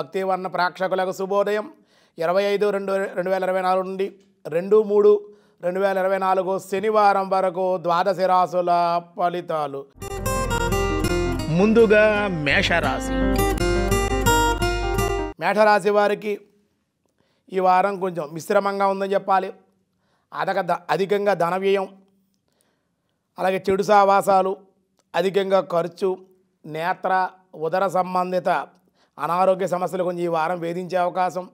భక్తి వర్ణ ప్రేక్షకులకు శుభోదయం ఇరవై ఐదు రెండు రెండు వేల ఇరవై నాలుగు నుండి రెండు మూడు రెండు వేల ఇరవై నాలుగు శనివారం వరకు ద్వాదశి రాసుల ఫలితాలు ముందుగా మేషరాశి మేషరాశి వారికి ఈ వారం కొంచెం మిశ్రమంగా ఉందని చెప్పాలి అదక అధికంగా ధన వ్యయం అలాగే చెడు సావాసాలు అధికంగా ఖర్చు నేత్ర ఉదర సంబంధిత అనారోగ్య సమస్యలు కొంచెం ఈ వారం వేధించే అవకాశం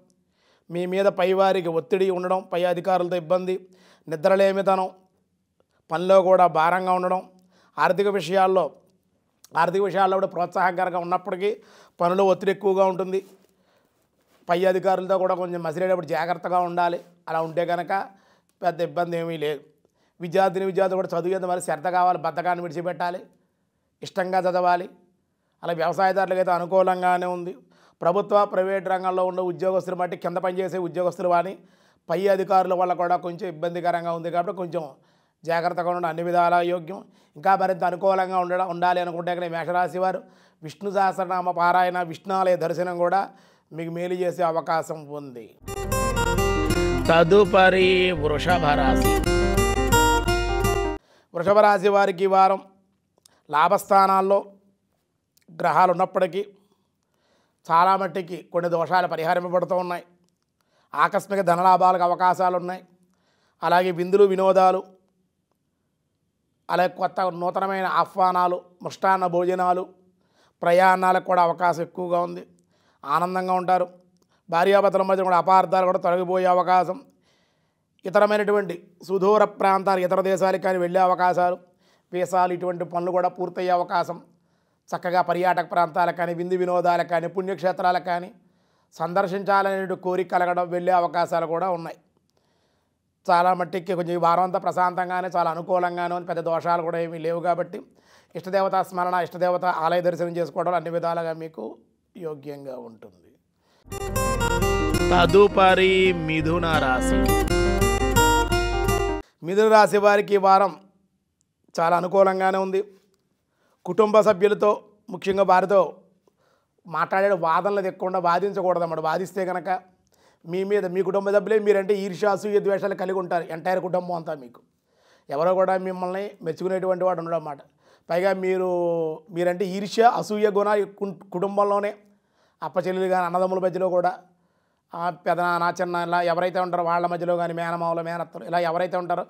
మీ మీద పైవారికి ఒత్తిడి ఉండడం పై అధికారులతో ఇబ్బంది నిద్రలేమితనం పనిలో కూడా భారంగా ఉండడం ఆర్థిక విషయాల్లో ఆర్థిక విషయాల్లో కూడా ప్రోత్సాహకరంగా ఉన్నప్పటికీ పనులు ఒత్తిడి ఎక్కువగా ఉంటుంది పై అధికారులతో కూడా కొంచెం మసిలేటప్పుడు జాగ్రత్తగా ఉండాలి అలా ఉంటే కనుక పెద్ద ఇబ్బంది ఏమీ లేదు విద్యార్థిని విద్యార్థులు కూడా చదివేంత మరి శ్రద్ధ కావాలి బద్ధకాన్ని విడిచిపెట్టాలి ఇష్టంగా చదవాలి అలా వ్యవసాయదారులకైతే అనుకూలంగానే ఉంది ప్రభుత్వ ప్రైవేట్ రంగంలో ఉన్న ఉద్యోగస్తులు బట్టి కింద పనిచేసే ఉద్యోగస్తులు కానీ పై అధికారుల వల్ల కూడా కొంచెం ఇబ్బందికరంగా ఉంది కాబట్టి కొంచెం జాగ్రత్తగా ఉండడం అన్ని విధాల యోగ్యం ఇంకా మరింత అనుకూలంగా ఉండడం ఉండాలి అనుకుంటే ఇక్కడ మేషరాశి వారు విష్ణు సహస్రనామ పారాయణ విష్ణాలయ దర్శనం కూడా మీకు మేలు చేసే అవకాశం ఉంది తదుపరి వృషభ రాశి వృషభ రాశి వారికి వారం లాభస్థానాల్లో గ్రహాలు ఉన్నప్పటికీ చాలా మట్టికి కొన్ని దోషాలు పరిహారింపబడుతూ ఉన్నాయి ఆకస్మిక ధనలాభాలకు అవకాశాలు ఉన్నాయి అలాగే విందులు వినోదాలు అలాగే కొత్త నూతనమైన ఆహ్వానాలు ముష్టాన్న భోజనాలు ప్రయాణాలకు కూడా అవకాశం ఎక్కువగా ఉంది ఆనందంగా ఉంటారు భార్యాభర్తల మధ్య కూడా అపార్థాలు కూడా తొలగిపోయే అవకాశం ఇతరమైనటువంటి సుదూర ప్రాంతాలు ఇతర దేశాలకు కానీ వెళ్ళే అవకాశాలు వీసాలు ఇటువంటి పనులు కూడా పూర్తయ్యే అవకాశం చక్కగా పర్యాటక ప్రాంతాలకు కానీ విందు వినోదాలకు కానీ పుణ్యక్షేత్రాలకు కానీ సందర్శించాలనే కోరిక కలగడం వెళ్ళే అవకాశాలు కూడా ఉన్నాయి చాలా మట్టికి కొంచెం ఈ వారం అంతా ప్రశాంతంగానే చాలా అనుకూలంగానూ పెద్ద దోషాలు కూడా ఏమీ లేవు కాబట్టి ఇష్టదేవత స్మరణ ఇష్టదేవత ఆలయ దర్శనం చేసుకోవడం అన్ని విధాలుగా మీకు యోగ్యంగా ఉంటుంది తదుపరి మిథున రాశి మిథున రాశి వారికి వారం చాలా అనుకూలంగానే ఉంది కుటుంబ సభ్యులతో ముఖ్యంగా వారితో మాట్లాడే వాదనలు తెక్కకుండా వాదించకూడదన్నమాట వాదిస్తే కనుక మీ మీద మీ కుటుంబ సభ్యులే మీరంటే ఈర్ష్యాసూయ ద్వేషాలు కలిగి ఉంటారు ఎంటైర్ కుటుంబం అంతా మీకు ఎవరో కూడా మిమ్మల్ని మెచ్చుకునేటువంటి వాడు ఉండడం అన్నమాట పైగా మీరు మీరంటే ఈర్ష్య అసూయ గుణ కుటుంబంలోనే అప్పచెల్లెలు కానీ అన్నదమ్ముల మధ్యలో కూడా నా చిన్న ఇలా ఎవరైతే ఉంటారో వాళ్ళ మధ్యలో కానీ మేనమావులు మేనత్తలు ఇలా ఎవరైతే ఉంటారో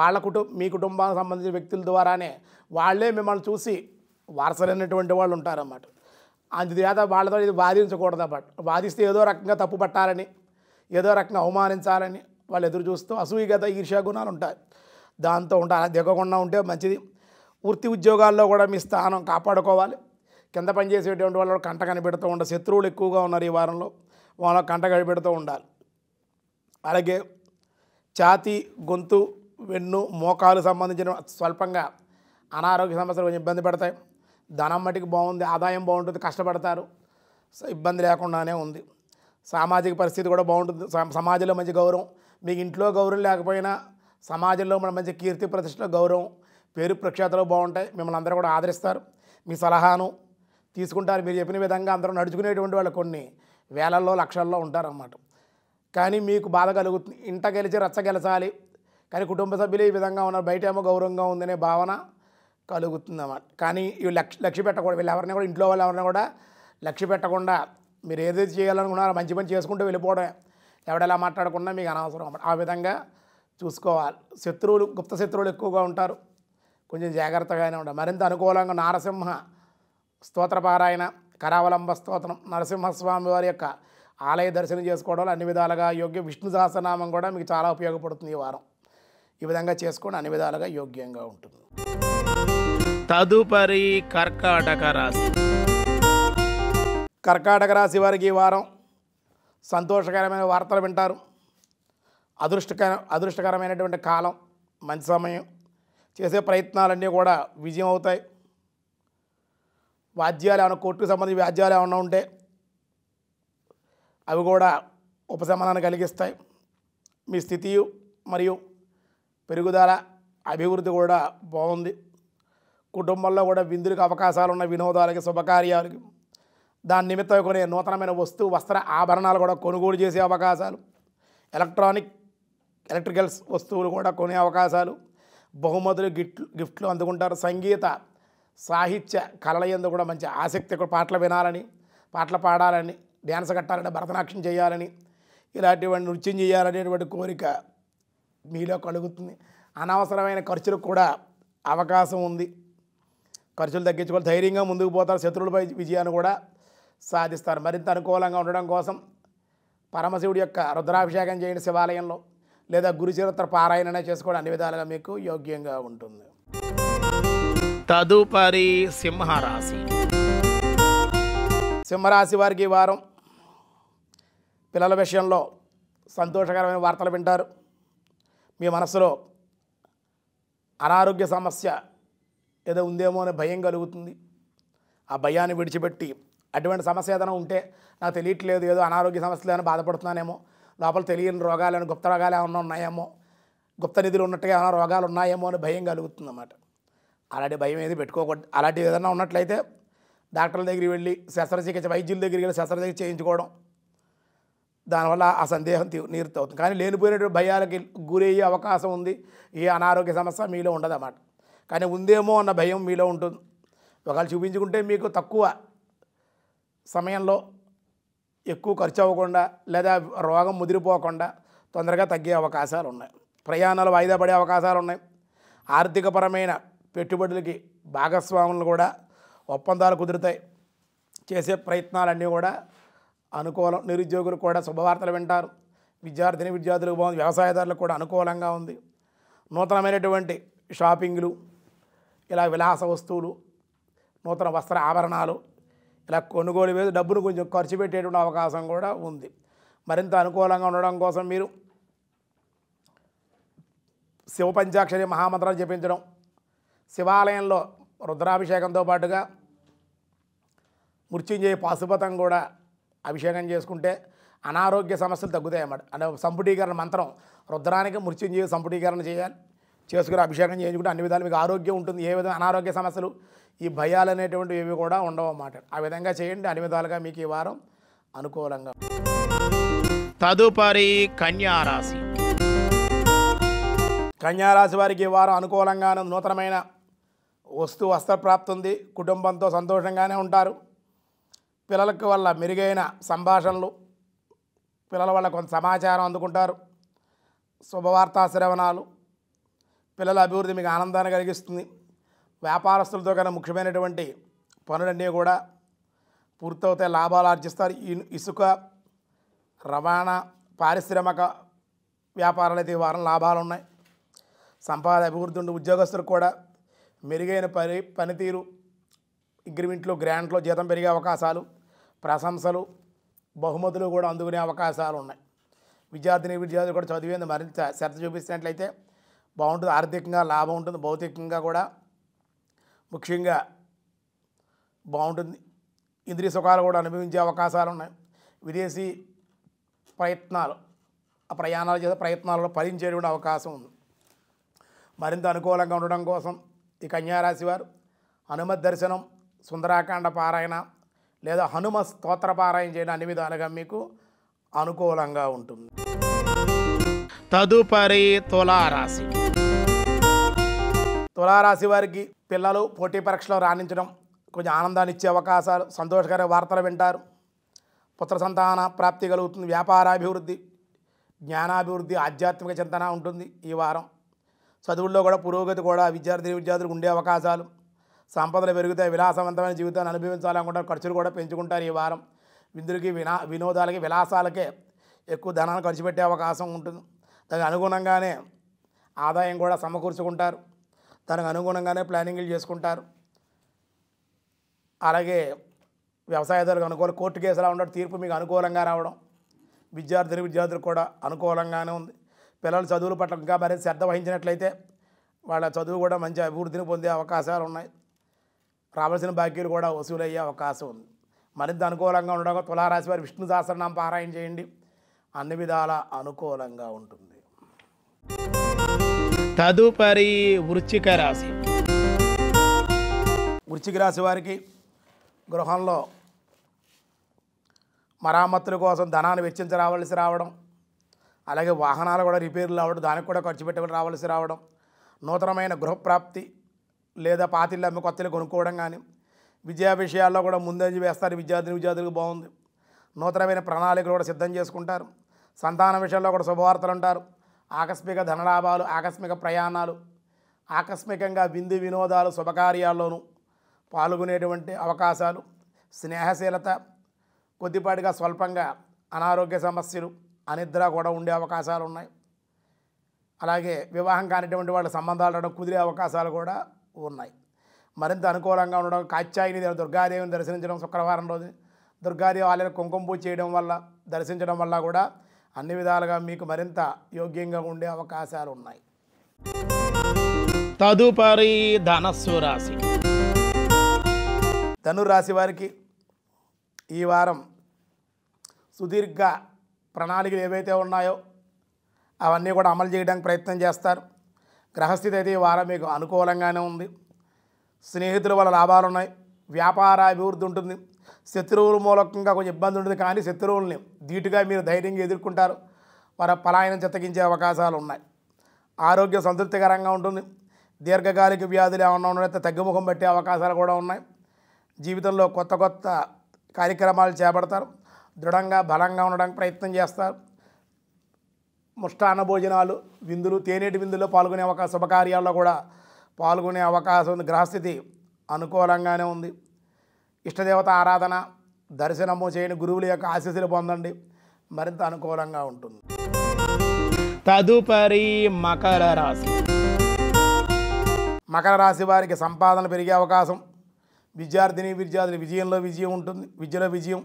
వాళ్ళ కుటుంబ మీ కుటుంబానికి సంబంధించిన వ్యక్తుల ద్వారానే వాళ్ళే మిమ్మల్ని చూసి వారసులైనటువంటి వాళ్ళు ఉంటారన్నమాట అందుచేత వాళ్ళతో ఇది బాధించకూడదు అన్నమాట వాదిస్తే ఏదో రకంగా తప్పు పట్టాలని ఏదో రకంగా అవమానించాలని వాళ్ళు ఎదురు చూస్తూ అసూయగత ఈర్ష్యా గుణాలు ఉంటాయి దాంతో ఉంటారు దిగకుండా ఉంటే మంచిది వృత్తి ఉద్యోగాల్లో కూడా మీ స్థానం కాపాడుకోవాలి కింద పనిచేసేటువంటి వాళ్ళు కంట కనిపెడుతూ ఉండాలి శత్రువులు ఎక్కువగా ఉన్నారు ఈ వారంలో వాళ్ళ కంట కనిపెడుతూ ఉండాలి అలాగే ఛాతి గొంతు వెన్ను మోకాలు సంబంధించిన స్వల్పంగా అనారోగ్య సమస్యలు కొంచెం ఇబ్బంది పెడతాయి ధనం మటుకు బాగుంది ఆదాయం బాగుంటుంది కష్టపడతారు ఇబ్బంది లేకుండానే ఉంది సామాజిక పరిస్థితి కూడా బాగుంటుంది సమాజంలో మంచి గౌరవం మీకు ఇంట్లో గౌరవం లేకపోయినా సమాజంలో మన మంచి కీర్తి ప్రతిష్టలో గౌరవం పేరు ప్రఖ్యాతలు బాగుంటాయి మిమ్మల్ని అందరూ కూడా ఆదరిస్తారు మీ సలహాను తీసుకుంటారు మీరు చెప్పిన విధంగా అందరూ నడుచుకునేటువంటి వాళ్ళు కొన్ని వేలల్లో లక్షల్లో ఉంటారన్నమాట కానీ మీకు బాధ కలుగుతుంది ఇంట గెలిచి రచ్చ గెలచాలి కానీ కుటుంబ సభ్యులు ఈ విధంగా ఉన్నారు బయట ఏమో గౌరవంగా ఉందనే భావన అన్నమాట కానీ ఇవి లక్ష్య లక్ష్య పెట్టకూడదు వీళ్ళు ఎవరిని కూడా ఇంట్లో వాళ్ళు ఎవరిని కూడా లక్ష్య పెట్టకుండా మీరు ఏదైతే చేయాలనుకున్నారో మంచి పని చేసుకుంటూ వెళ్ళిపోవడమే ఎవడెలా మాట్లాడకుండా మీకు అనవసరం అన్నమాట ఆ విధంగా చూసుకోవాలి శత్రువులు గుప్త శత్రువులు ఎక్కువగా ఉంటారు కొంచెం జాగ్రత్తగానే ఉండాలి మరింత అనుకూలంగా నారసింహ స్తోత్రపారాయణ కరావలంబ స్తోత్రం నరసింహస్వామి వారి యొక్క ఆలయ దర్శనం చేసుకోవడం అన్ని విధాలుగా యోగ్యం విష్ణు సహస్రనామం కూడా మీకు చాలా ఉపయోగపడుతుంది ఈ వారం ఈ విధంగా చేసుకోండి అన్ని విధాలుగా యోగ్యంగా ఉంటుంది తదుపరి కర్కాటక రాశి కర్కాటక రాశి వారికి ఈ వారం సంతోషకరమైన వార్తలు వింటారు అదృష్టకర అదృష్టకరమైనటువంటి కాలం మంచి సమయం చేసే ప్రయత్నాలన్నీ కూడా విజయం అవుతాయి వాద్యాలు ఏమైనా కోర్టుకు సంబంధించి వాద్యాలు ఏమైనా ఉంటే అవి కూడా ఉపశమనాన్ని కలిగిస్తాయి మీ స్థితి మరియు పెరుగుదల అభివృద్ధి కూడా బాగుంది కుటుంబంలో కూడా విందులకు అవకాశాలు ఉన్న వినోదాలకి శుభకార్యాలకి దాని నిమిత్తం కొన్ని నూతనమైన వస్తువు వస్త్ర ఆభరణాలు కూడా కొనుగోలు చేసే అవకాశాలు ఎలక్ట్రానిక్ ఎలక్ట్రికల్స్ వస్తువులు కూడా కొనే అవకాశాలు బహుమతులు గిఫ్ట్లు గిఫ్ట్లు అందుకుంటారు సంగీత సాహిత్య కళల ఎందు కూడా మంచి ఆసక్తి పాటలు వినాలని పాటలు పాడాలని డ్యాన్స్ కట్టాలని భరతనాట్యం చేయాలని ఇలాంటివన్నీ నృత్యం చేయాలనేటువంటి కోరిక మీలో కలుగుతుంది అనవసరమైన ఖర్చులకు కూడా అవకాశం ఉంది ఖర్చులు తగ్గించుకొని ధైర్యంగా ముందుకు పోతారు శత్రువులపై విజయాన్ని కూడా సాధిస్తారు మరింత అనుకూలంగా ఉండడం కోసం పరమశివుడి యొక్క రుద్రాభిషేకం చేయని శివాలయంలో లేదా గురుచరిత్ర పారాయణనే చేసుకోవడం అన్ని విధాలుగా మీకు యోగ్యంగా ఉంటుంది తదుపరి సింహరాశి సింహరాశి వారికి ఈ వారం పిల్లల విషయంలో సంతోషకరమైన వార్తలు వింటారు మీ మనసులో అనారోగ్య సమస్య ఏదో ఉందేమో అనే భయం కలుగుతుంది ఆ భయాన్ని విడిచిపెట్టి అటువంటి సమస్య ఏదైనా ఉంటే నాకు తెలియట్లేదు ఏదో అనారోగ్య సమస్యలు బాధపడుతున్నానేమో లోపల తెలియని ఏమైనా గుప్త రోగాలు ఏమైనా ఉన్నాయేమో గుప్త నిధులు ఉన్నట్టుగా ఏమైనా రోగాలు ఉన్నాయేమో అని భయం కలుగుతుంది అన్నమాట అలాంటి భయం ఏది పెట్టుకోకూడదు అలాంటివి ఏదైనా ఉన్నట్లయితే డాక్టర్ల దగ్గరికి వెళ్ళి శస్త్రచికిత్స వైద్యుల దగ్గరికి వెళ్ళి శస్త్రచికిత్స చేయించుకోవడం దానివల్ల ఆ సందేహం నీరుతవుతుంది కానీ లేనిపోయినటువంటి భయాలకి గురయ్యే అవకాశం ఉంది ఏ అనారోగ్య సమస్య మీలో ఉండదన్నమాట కానీ ఉందేమో అన్న భయం మీలో ఉంటుంది ఒకవేళ చూపించుకుంటే మీకు తక్కువ సమయంలో ఎక్కువ ఖర్చు అవ్వకుండా లేదా రోగం ముదిరిపోకుండా తొందరగా తగ్గే అవకాశాలు ఉన్నాయి ప్రయాణాలు వాయిదా పడే అవకాశాలు ఉన్నాయి ఆర్థికపరమైన పెట్టుబడులకి భాగస్వాములు కూడా ఒప్పందాలు కుదురుతాయి చేసే ప్రయత్నాలన్నీ కూడా అనుకూలం నిరుద్యోగులు కూడా శుభవార్తలు వింటారు విద్యార్థిని విద్యార్థులకు బాగుంది వ్యవసాయదారులకు కూడా అనుకూలంగా ఉంది నూతనమైనటువంటి షాపింగ్లు ఇలా విలాస వస్తువులు నూతన వస్త్ర ఆభరణాలు ఇలా కొనుగోలు మీద డబ్బును కొంచెం ఖర్చు పెట్టేటువంటి అవకాశం కూడా ఉంది మరింత అనుకూలంగా ఉండడం కోసం మీరు శివ పంచాక్షరి మహామంత్రం జపించడం శివాలయంలో రుద్రాభిషేకంతో పాటుగా మృత్యుంజయ పాశుపతం కూడా అభిషేకం చేసుకుంటే అనారోగ్య సమస్యలు తగ్గుతాయన్నమాట అంటే సంపుటీకరణ మంత్రం రుద్రానికి మృత్యుంజయ సంపుటీకరణ చేయాలి చేసుకుని అభిషేకం చేయించుకుంటే అన్ని విధాలు మీకు ఆరోగ్యం ఉంటుంది ఏ విధంగా అనారోగ్య సమస్యలు ఈ భయాలు అనేటువంటివి ఇవి కూడా ఉండవు అన్నమాట ఆ విధంగా చేయండి అన్ని విధాలుగా మీకు ఈ వారం అనుకూలంగా తదుపరి కన్యారాశి కన్యారాశి వారికి ఈ వారం అనుకూలంగా నూతనమైన వస్తు వస్త్రప్రాప్తి ఉంది కుటుంబంతో సంతోషంగానే ఉంటారు పిల్లలకు వల్ల మెరుగైన సంభాషణలు పిల్లల వల్ల కొంత సమాచారం అందుకుంటారు శుభవార్తా శ్రవణాలు పిల్లల అభివృద్ధి మీకు ఆనందాన్ని కలిగిస్తుంది వ్యాపారస్తులతో కన్నా ముఖ్యమైనటువంటి పనులన్నీ కూడా పూర్తవుతాయి లాభాలు ఆర్జిస్తారు ఇసుక రవాణా పారిశ్రామిక వ్యాపారాలు అయితే వారం లాభాలు ఉన్నాయి సంపాద అభివృద్ధి ఉండే ఉద్యోగస్తులకు కూడా మెరుగైన పని పనితీరు అగ్రిమెంట్లు గ్రాంట్లో జీతం పెరిగే అవకాశాలు ప్రశంసలు బహుమతులు కూడా అందుకునే అవకాశాలు ఉన్నాయి విద్యార్థిని విద్యార్థులు కూడా చదివేందుకు మరింత శ్రద్ధ చూపిస్తున్నట్లయితే బాగుంటుంది ఆర్థికంగా లాభం ఉంటుంది భౌతికంగా కూడా ముఖ్యంగా బాగుంటుంది ఇంద్రియ సుఖాలు కూడా అనుభవించే అవకాశాలు ఉన్నాయి విదేశీ ప్రయత్నాలు ఆ ప్రయాణాలు చేసే ప్రయత్నాలలో ఫలించేటువంటి అవకాశం ఉంది మరింత అనుకూలంగా ఉండడం కోసం ఈ కన్యారాశి వారు హనుమ దర్శనం సుందరాకాండ పారాయణ లేదా హనుమ స్తోత్ర పారాయణ చేయడం అన్ని విధాలుగా మీకు అనుకూలంగా ఉంటుంది తదుపరి తులారాశి తులారాశి వారికి పిల్లలు పోటీ పరీక్షలో రాణించడం కొంచెం ఆనందాన్ని ఇచ్చే అవకాశాలు సంతోషకర వార్తలు వింటారు పుత్ర సంతాన ప్రాప్తి కలుగుతుంది వ్యాపారాభివృద్ధి జ్ఞానాభివృద్ధి ఆధ్యాత్మిక చింతన ఉంటుంది ఈ వారం చదువుల్లో కూడా పురోగతి కూడా విద్యార్థి విద్యార్థులకు ఉండే అవకాశాలు సంపదలు పెరుగుతాయి విలాసవంతమైన జీవితాన్ని అనుభవించాలనుకుంటారు ఖర్చులు కూడా పెంచుకుంటారు ఈ వారం విందులకి వినా వినోదాలకి విలాసాలకే ఎక్కువ ధనాన్ని ఖర్చు పెట్టే అవకాశం ఉంటుంది దానికి అనుగుణంగానే ఆదాయం కూడా సమకూర్చుకుంటారు దానికి అనుగుణంగానే ప్లానింగ్లు చేసుకుంటారు అలాగే వ్యవసాయదారులకు అనుకూల కోర్టు కేసులా ఉండడం తీర్పు మీకు అనుకూలంగా రావడం విద్యార్థులు విద్యార్థులకు కూడా అనుకూలంగానే ఉంది పిల్లల చదువుల పట్ల ఇంకా మరింత శ్రద్ధ వహించినట్లయితే వాళ్ళ చదువు కూడా మంచి అభివృద్ధిని పొందే అవకాశాలు ఉన్నాయి రావాల్సిన బాకీలు కూడా వసూలయ్యే అవకాశం ఉంది మరింత అనుకూలంగా ఉండడం తులారాశి వారి విష్ణు సహస్రనామ పారాయణ చేయండి అన్ని విధాల అనుకూలంగా ఉంటుంది తదుపరి వృచ్చిక రాశి వృచ్చిక రాశి వారికి గృహంలో మరామతుల కోసం ధనాన్ని వెచ్చించి రావాల్సి రావడం అలాగే వాహనాలు కూడా రిపేర్లు రావడం దానికి కూడా ఖర్చు పెట్టుకుని రావాల్సి రావడం నూతనమైన గృహప్రాప్తి లేదా పాతిళ్ళు అమ్మి కొత్తలు కొనుక్కోవడం కానీ విద్యా విషయాల్లో కూడా ముందంజ వేస్తారు విద్యార్థిని విద్యార్థులకు బాగుంది నూతనమైన ప్రణాళికలు కూడా సిద్ధం చేసుకుంటారు సంతాన విషయాల్లో కూడా శుభవార్తలు ఉంటారు ఆకస్మిక ధనలాభాలు ఆకస్మిక ప్రయాణాలు ఆకస్మికంగా విందు వినోదాలు శుభకార్యాల్లోనూ పాల్గొనేటువంటి అవకాశాలు స్నేహశీలత కొద్దిపాటిగా స్వల్పంగా అనారోగ్య సమస్యలు అనిద్ర కూడా ఉండే అవకాశాలు ఉన్నాయి అలాగే వివాహం కానిటువంటి వాళ్ళ సంబంధాలు రావడం కుదిరే అవకాశాలు కూడా ఉన్నాయి మరింత అనుకూలంగా ఉండడం కాచ్యాయిని దుర్గాదేవిని దర్శించడం శుక్రవారం రోజు దుర్గాదేవి ఆలయ కుంకుమ పూజ చేయడం వల్ల దర్శించడం వల్ల కూడా అన్ని విధాలుగా మీకు మరింత యోగ్యంగా ఉండే అవకాశాలు ఉన్నాయి తదుపరి ధనస్సు రాశి ధనురాశి వారికి ఈ వారం సుదీర్ఘ ప్రణాళికలు ఏవైతే ఉన్నాయో అవన్నీ కూడా అమలు చేయడానికి ప్రయత్నం చేస్తారు గ్రహస్థితి అయితే ఈ వారం మీకు అనుకూలంగానే ఉంది స్నేహితుల వల్ల లాభాలు ఉన్నాయి వ్యాపార అభివృద్ధి ఉంటుంది శత్రువుల మూలకంగా కొంచెం ఇబ్బంది ఉండదు కానీ శత్రువులని ధీటుగా మీరు ధైర్యంగా ఎదుర్కొంటారు వారి పలాయనం చెత్తగించే అవకాశాలు ఉన్నాయి ఆరోగ్యం సంతృప్తికరంగా ఉంటుంది దీర్ఘకాలిక వ్యాధులు ఏమన్నా ఉన్నట్టు తగ్గుముఖం పట్టే అవకాశాలు కూడా ఉన్నాయి జీవితంలో కొత్త కొత్త కార్యక్రమాలు చేపడతారు దృఢంగా బలంగా ఉండడానికి ప్రయత్నం చేస్తారు ముష్టాన్న భోజనాలు విందులు తేనేటి విందుల్లో పాల్గొనే అవకాశ శుభకార్యాల్లో కూడా పాల్గొనే అవకాశం ఉంది గ్రహస్థితి అనుకూలంగానే ఉంది ఇష్టదేవత ఆరాధన దర్శనము చేయని గురువుల యొక్క ఆశీస్సులు పొందండి మరింత అనుకూలంగా ఉంటుంది తదుపరి మకర రాశి మకర రాశి వారికి సంపాదన పెరిగే అవకాశం విద్యార్థిని విద్యార్థిని విజయంలో విజయం ఉంటుంది విద్యలో విజయం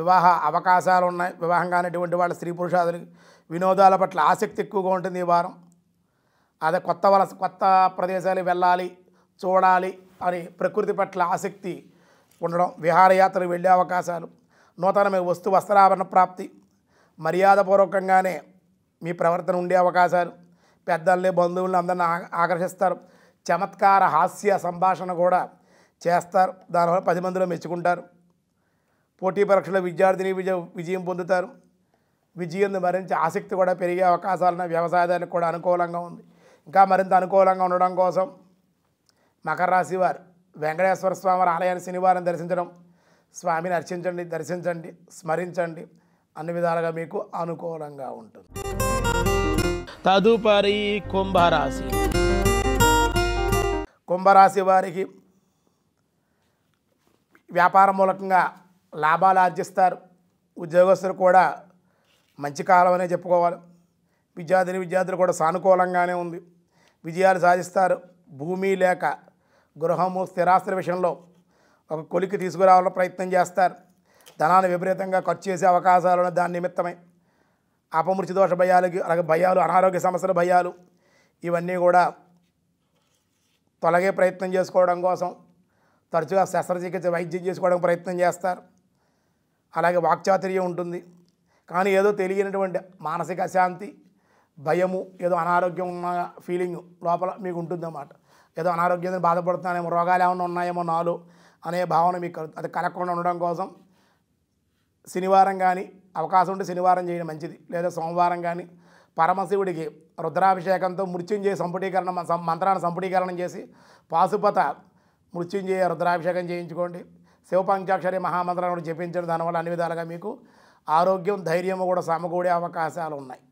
వివాహ అవకాశాలు ఉన్నాయి వివాహం కానిటువంటి వాళ్ళ స్త్రీ పురుషాదులకి వినోదాల పట్ల ఆసక్తి ఎక్కువగా ఉంటుంది ఈ వారం అదే కొత్త వలస కొత్త ప్రదేశాలు వెళ్ళాలి చూడాలి అని ప్రకృతి పట్ల ఆసక్తి ఉండడం విహారయాత్రలు వెళ్ళే అవకాశాలు నూతనమైన వస్తు వస్త్రాభరణ ప్రాప్తి మర్యాదపూర్వకంగానే మీ ప్రవర్తన ఉండే అవకాశాలు పెద్దల్ని బంధువులను అందరిని ఆకర్షిస్తారు చమత్కార హాస్య సంభాషణ కూడా చేస్తారు దానివల్ల పది మందిలో మెచ్చుకుంటారు పోటీ పరీక్షలో విద్యార్థిని విజయ విజయం పొందుతారు విజయం మరింత ఆసక్తి కూడా పెరిగే అవకాశాలను వ్యవసాయదానికి కూడా అనుకూలంగా ఉంది ఇంకా మరింత అనుకూలంగా ఉండడం కోసం మకర రాశి వారు వెంకటేశ్వర స్వామి ఆలయాన్ని శనివారం దర్శించడం స్వామిని అర్చించండి దర్శించండి స్మరించండి అన్ని విధాలుగా మీకు అనుకూలంగా ఉంటుంది తదుపరి కుంభరాశి కుంభరాశి వారికి వ్యాపార మూలకంగా లాభాలు ఆర్జిస్తారు ఉద్యోగస్తులు కూడా మంచి కాలం అనే చెప్పుకోవాలి విద్యార్థిని విద్యార్థులు కూడా సానుకూలంగానే ఉంది విజయాలు సాధిస్తారు భూమి లేక గృహము స్థిరాస్తుల విషయంలో ఒక కొలికి తీసుకురావాలని ప్రయత్నం చేస్తారు ధనాన్ని విపరీతంగా ఖర్చు చేసే అవకాశాలను దాని నిమిత్తమే అపమృతి దోష భయాలకి అలాగే భయాలు అనారోగ్య సమస్యల భయాలు ఇవన్నీ కూడా తొలగే ప్రయత్నం చేసుకోవడం కోసం తరచుగా శస్త్రచికిత్స వైద్యం చేసుకోవడం ప్రయత్నం చేస్తారు అలాగే వాక్చాతుర్యం ఉంటుంది కానీ ఏదో తెలియనటువంటి మానసిక శాంతి భయము ఏదో అనారోగ్యం ఉన్న ఫీలింగ్ లోపల మీకు ఉంటుందన్నమాట ఏదో అనారోగ్యం బాధపడుతున్నానేమో రోగాలు ఏమైనా ఉన్నాయేమో నాలో అనే భావన మీకు అది కలగకుండా ఉండడం కోసం శనివారం కానీ అవకాశం ఉంటే శనివారం చేయడం మంచిది లేదా సోమవారం కానీ పరమశివుడికి రుద్రాభిషేకంతో మృత్యుంజయ సంపుటీకరణ మంత్రాన్ని సంపుటీకరణం చేసి పాశుపత మృత్యుంజయ రుద్రాభిషేకం చేయించుకోండి శివపంచాక్షరి మహామంత్రాన్ని కూడా జపించడం దానివల్ల అన్ని విధాలుగా మీకు ఆరోగ్యం ధైర్యం కూడా సమకూడే అవకాశాలు ఉన్నాయి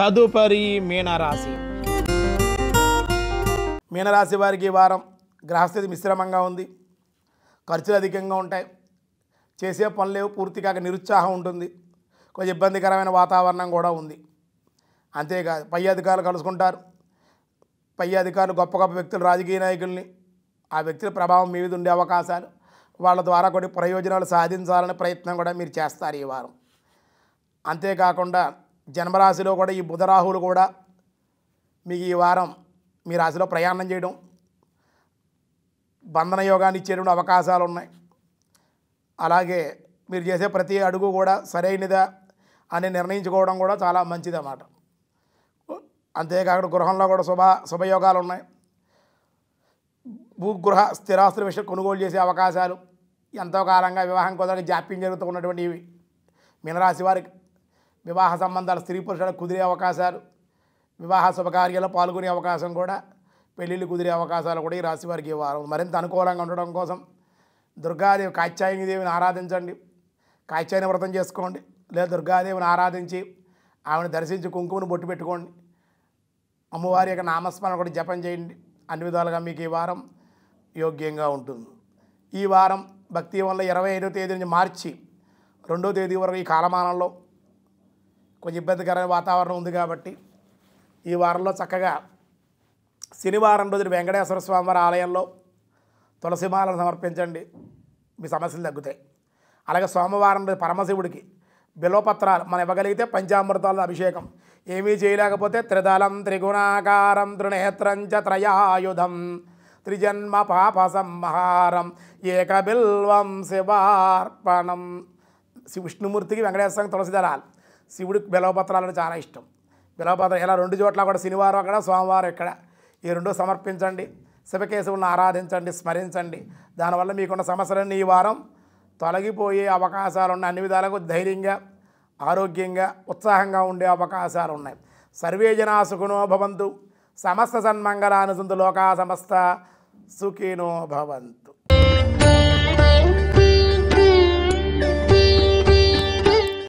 తదుపరి మీనరాశి మీనరాశి వారికి ఈ వారం గ్రహస్థితి మిశ్రమంగా ఉంది ఖర్చులు అధికంగా ఉంటాయి చేసే పనులు పూర్తి కాక నిరుత్సాహం ఉంటుంది కొంచెం ఇబ్బందికరమైన వాతావరణం కూడా ఉంది అంతేకాదు పై అధికారులు కలుసుకుంటారు పై అధికారులు గొప్ప గొప్ప వ్యక్తులు రాజకీయ నాయకుల్ని ఆ వ్యక్తుల ప్రభావం మీ మీద ఉండే అవకాశాలు వాళ్ళ ద్వారా కొన్ని ప్రయోజనాలు సాధించాలనే ప్రయత్నం కూడా మీరు చేస్తారు ఈ వారం అంతేకాకుండా జన్మరాశిలో కూడా ఈ బుధరాహులు కూడా మీకు ఈ వారం మీ రాశిలో ప్రయాణం చేయడం బంధన యోగాన్ని ఇచ్చేటువంటి అవకాశాలు ఉన్నాయి అలాగే మీరు చేసే ప్రతి అడుగు కూడా సరైనదా అని నిర్ణయించుకోవడం కూడా చాలా మంచిది అన్నమాట అంతేకాకుండా గృహంలో కూడా శుభ శుభయోగాలు ఉన్నాయి భూగృహ స్థిరాస్తుల విషయం కొనుగోలు చేసే అవకాశాలు ఎంతో కాలంగా వివాహం కుదరక జాప్యం జరుగుతూ ఉన్నటువంటి ఇవి మీనరాశి వారికి వివాహ సంబంధాలు స్త్రీ పురుషులకు కుదిరే అవకాశాలు వివాహ శుభకార్యాలు పాల్గొనే అవకాశం కూడా పెళ్ళిళ్ళు కుదిరే అవకాశాలు కూడా ఈ రాశి వారికి వారం మరింత అనుకూలంగా ఉండడం కోసం దుర్గాదేవి కాత్యాయని దేవిని ఆరాధించండి కాత్యాయని వ్రతం చేసుకోండి లేదా దుర్గాదేవిని ఆరాధించి ఆమెను దర్శించి కుంకుమను బొట్టు పెట్టుకోండి అమ్మవారి యొక్క నామస్మరణ కూడా జపం చేయండి అన్ని విధాలుగా మీకు ఈ వారం యోగ్యంగా ఉంటుంది ఈ వారం భక్తి వల్ల ఇరవై ఐదో తేదీ నుంచి మార్చి రెండో తేదీ వరకు ఈ కాలమానంలో కొంచెం ఇబ్బందికరమైన వాతావరణం ఉంది కాబట్టి ఈ వారంలో చక్కగా శనివారం రోజున వెంకటేశ్వర స్వామివారి ఆలయంలో తులసిమాలను సమర్పించండి మీ సమస్యలు తగ్గుతాయి అలాగే సోమవారం రోజు పరమశివుడికి బిలోపత్రాలు మనం ఇవ్వగలిగితే పంచామృతాల అభిషేకం ఏమీ చేయలేకపోతే త్రిదళం త్రిగుణాకారం త్రినేత్రం చ త్రయాయుధం త్రిజన్మ పాప సంహారం బిల్వం శివార్పణం విష్ణుమూర్తికి వెంకటేశ్వరం తులసిదళాలు శివుడికి బిలోపత్రాలను చాలా ఇష్టం బిలాభద్రం ఇలా రెండు చోట్ల కూడా శనివారం అక్కడ సోమవారం ఇక్కడ ఈ రెండు సమర్పించండి శివకేశవులను ఆరాధించండి స్మరించండి దానివల్ల మీకున్న సమస్యలన్నీ ఈ వారం తొలగిపోయే అవకాశాలు ఉన్నాయి అన్ని విధాలకు ధైర్యంగా ఆరోగ్యంగా ఉత్సాహంగా ఉండే అవకాశాలు ఉన్నాయి సర్వే జనాసుకునో భవంతు సమస్త సన్మంగళానుసంతు లోకా సమస్త సుఖినో భవంతు